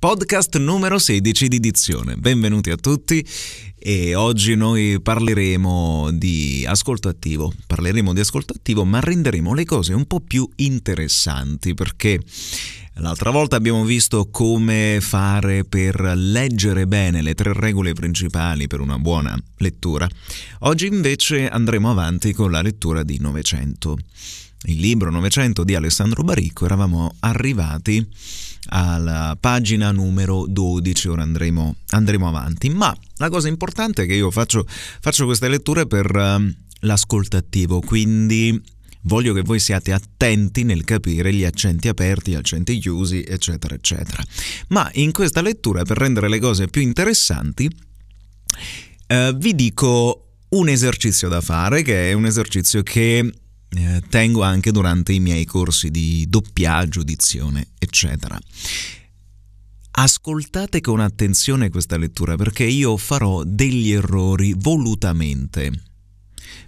Podcast numero 16 di Dizione. Benvenuti a tutti e oggi noi parleremo di ascolto attivo. Parleremo di ascolto attivo, ma renderemo le cose un po' più interessanti perché L'altra volta abbiamo visto come fare per leggere bene le tre regole principali per una buona lettura. Oggi invece andremo avanti con la lettura di 900 il libro 900 di Alessandro Baricco, eravamo arrivati alla pagina numero 12, ora andremo, andremo avanti, ma la cosa importante è che io faccio, faccio queste letture per um, l'ascoltativo, quindi voglio che voi siate attenti nel capire gli accenti aperti, gli accenti chiusi, eccetera, eccetera. Ma in questa lettura, per rendere le cose più interessanti, eh, vi dico un esercizio da fare, che è un esercizio che eh, tengo anche durante i miei corsi di doppiaggio, dizione, eccetera. Ascoltate con attenzione questa lettura perché io farò degli errori volutamente.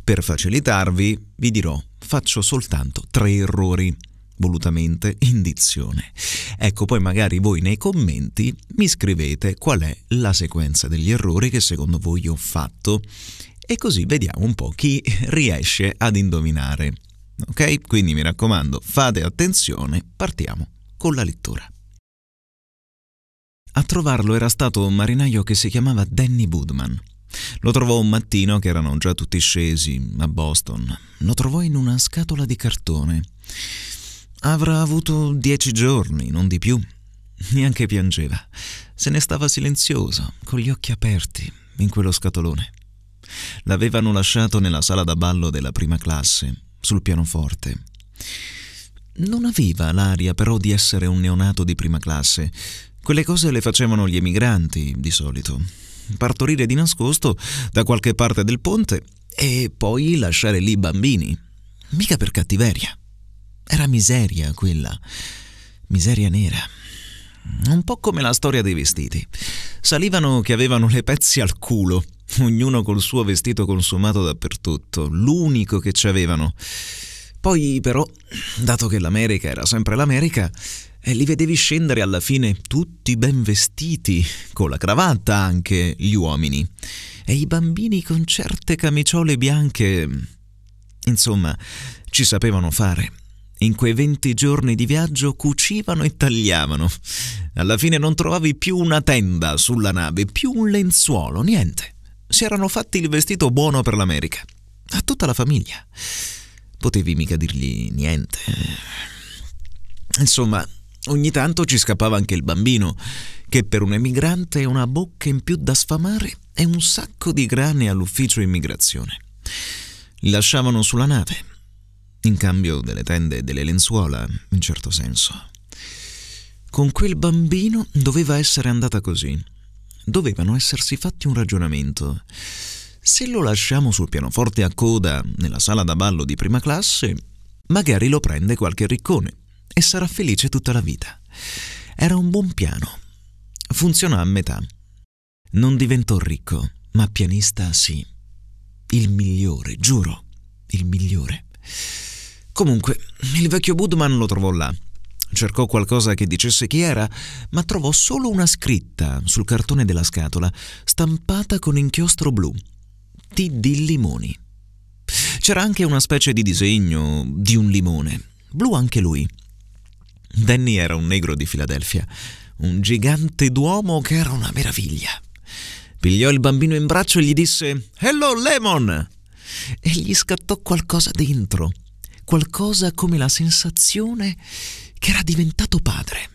Per facilitarvi vi dirò, faccio soltanto tre errori volutamente in dizione. Ecco, poi magari voi nei commenti mi scrivete qual è la sequenza degli errori che secondo voi ho fatto e così vediamo un po' chi riesce ad indovinare. Ok? Quindi mi raccomando, fate attenzione, partiamo con la lettura. A trovarlo era stato un marinaio che si chiamava Danny Woodman. Lo trovò un mattino che erano già tutti scesi a Boston. Lo trovò in una scatola di cartone. Avrà avuto dieci giorni, non di più. Neanche piangeva. Se ne stava silenzioso, con gli occhi aperti, in quello scatolone. L'avevano lasciato nella sala da ballo della prima classe, sul pianoforte. Non aveva l'aria però di essere un neonato di prima classe. Quelle cose le facevano gli emigranti, di solito. Partorire di nascosto da qualche parte del ponte e poi lasciare lì i bambini. Mica per cattiveria. Era miseria quella. Miseria nera. Un po' come la storia dei vestiti. Salivano che avevano le pezze al culo ognuno col suo vestito consumato dappertutto, l'unico che ci avevano. Poi però, dato che l'America era sempre l'America, eh, li vedevi scendere alla fine tutti ben vestiti, con la cravatta anche gli uomini, e i bambini con certe camiciole bianche. Insomma, ci sapevano fare. In quei venti giorni di viaggio cucivano e tagliavano. Alla fine non trovavi più una tenda sulla nave, più un lenzuolo, niente si erano fatti il vestito buono per l'America. A tutta la famiglia. Potevi mica dirgli niente. Insomma, ogni tanto ci scappava anche il bambino, che per un emigrante è una bocca in più da sfamare e un sacco di grane all'ufficio immigrazione. Li lasciavano sulla nave, in cambio delle tende e delle lenzuola, in certo senso. Con quel bambino doveva essere andata così dovevano essersi fatti un ragionamento. Se lo lasciamo sul pianoforte a coda nella sala da ballo di prima classe, magari lo prende qualche riccone e sarà felice tutta la vita. Era un buon piano. Funziona a metà. Non diventò ricco, ma pianista sì. Il migliore, giuro, il migliore. Comunque, il vecchio Budman lo trovò là Cercò qualcosa che dicesse chi era, ma trovò solo una scritta sul cartone della scatola, stampata con inchiostro blu. T di Limoni. C'era anche una specie di disegno di un limone, blu anche lui. Danny era un negro di Filadelfia, un gigante d'uomo che era una meraviglia. Pigliò il bambino in braccio e gli disse Hello Lemon! E gli scattò qualcosa dentro, qualcosa come la sensazione che era diventato padre.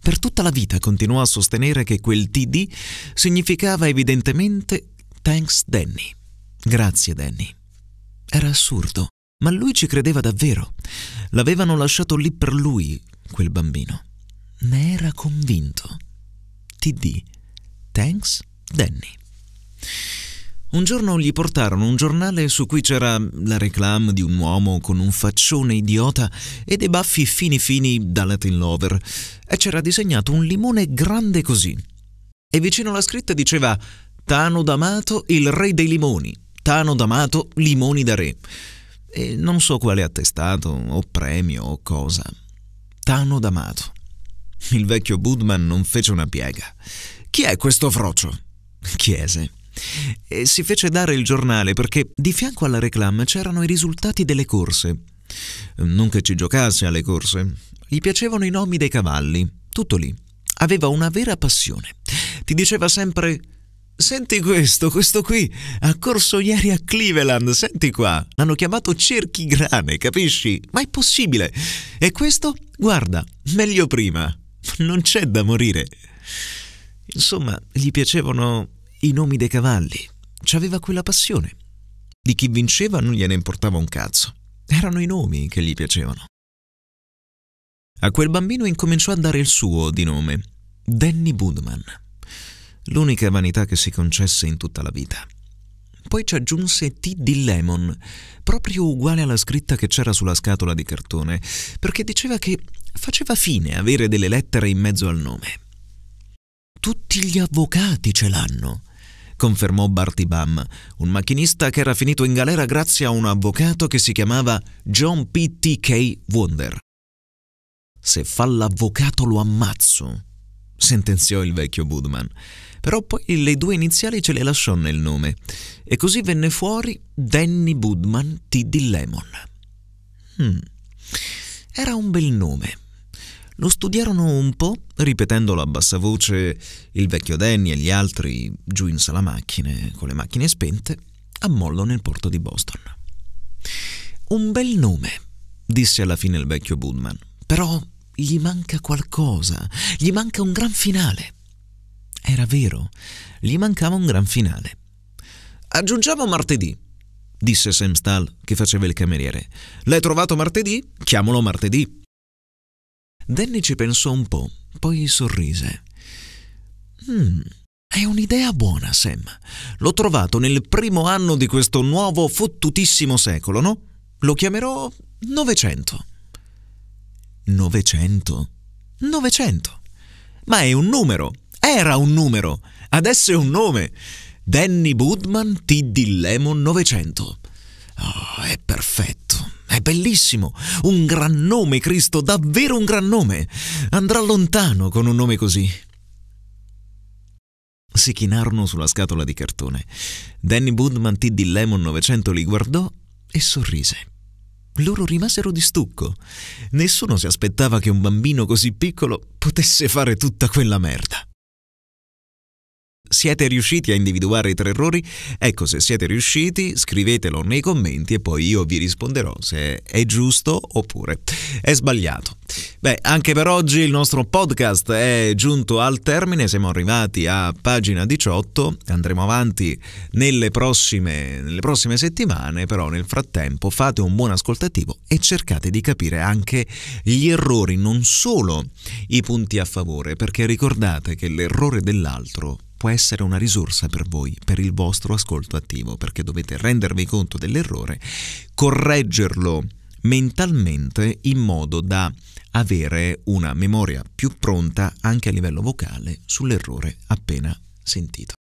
Per tutta la vita continuò a sostenere che quel TD significava evidentemente Thanks Danny. Grazie Danny. Era assurdo, ma lui ci credeva davvero. L'avevano lasciato lì per lui, quel bambino. Ne era convinto. TD. Thanks Danny. Un giorno gli portarono un giornale su cui c'era la reclame di un uomo con un faccione idiota e dei baffi fini fini da Latin Lover, e c'era disegnato un limone grande così. E vicino alla scritta diceva Tano D'Amato, il re dei limoni. Tano D'Amato, limoni da re. E non so quale attestato, o premio, o cosa. Tano D'Amato. Il vecchio Budman non fece una piega. Chi è questo frocio? chiese. E si fece dare il giornale perché di fianco alla reclame c'erano i risultati delle corse. Non che ci giocasse alle corse. Gli piacevano i nomi dei cavalli, tutto lì. Aveva una vera passione. Ti diceva sempre Senti questo, questo qui ha corso ieri a Cleveland, senti qua. L'hanno chiamato Cerchigrane, capisci? Ma è possibile. E questo? Guarda, meglio prima. Non c'è da morire. Insomma, gli piacevano i nomi dei cavalli. C'aveva quella passione. Di chi vinceva non gliene importava un cazzo. Erano i nomi che gli piacevano. A quel bambino incominciò a dare il suo di nome, Danny Budman, l'unica vanità che si concesse in tutta la vita. Poi ci aggiunse T.D. Lemon, proprio uguale alla scritta che c'era sulla scatola di cartone, perché diceva che faceva fine avere delle lettere in mezzo al nome. Tutti gli avvocati ce l'hanno, confermò Barty Bam, un macchinista che era finito in galera grazie a un avvocato che si chiamava John P.T.K. Wonder. Se fa l'avvocato lo ammazzo, sentenziò il vecchio Budman. Però poi le due iniziali ce le lasciò nel nome, e così venne fuori Danny Budman T. D. Lemon. Hmm. Era un bel nome lo studiarono un po', ripetendolo a bassa voce il vecchio Danny e gli altri giù in sala macchine, con le macchine spente, a mollo nel porto di Boston. Un bel nome, disse alla fine il vecchio Budman, però gli manca qualcosa, gli manca un gran finale. Era vero, gli mancava un gran finale. Aggiungiamo martedì, disse Sam Stahl, che faceva il cameriere. L'hai trovato martedì? Chiamalo martedì. Danny ci pensò un po', poi sorrise. Hmm. È un'idea buona, Sam. L'ho trovato nel primo anno di questo nuovo fottutissimo secolo, no? Lo chiamerò Novecento. Novecento? Novecento. Ma è un numero. Era un numero. Adesso è un nome. Danny Budman T.D. Lemon 900. Oh, è perfetto è bellissimo, un gran nome Cristo, davvero un gran nome. Andrà lontano con un nome così. Si chinarono sulla scatola di cartone. Danny Budman T.D. Lemon 900 li guardò e sorrise. Loro rimasero di stucco. Nessuno si aspettava che un bambino così piccolo potesse fare tutta quella merda. Siete riusciti a individuare i tre errori? Ecco, se siete riusciti, scrivetelo nei commenti e poi io vi risponderò se è giusto oppure è sbagliato. Beh, anche per oggi il nostro podcast è giunto al termine, siamo arrivati a pagina 18, andremo avanti nelle prossime, nelle prossime settimane, però nel frattempo fate un buon ascoltativo e cercate di capire anche gli errori, non solo i punti a favore, perché ricordate che l'errore dell'altro può essere una risorsa per voi, per il vostro ascolto attivo, perché dovete rendervi conto dell'errore, correggerlo mentalmente in modo da avere una memoria più pronta anche a livello vocale sull'errore appena sentito.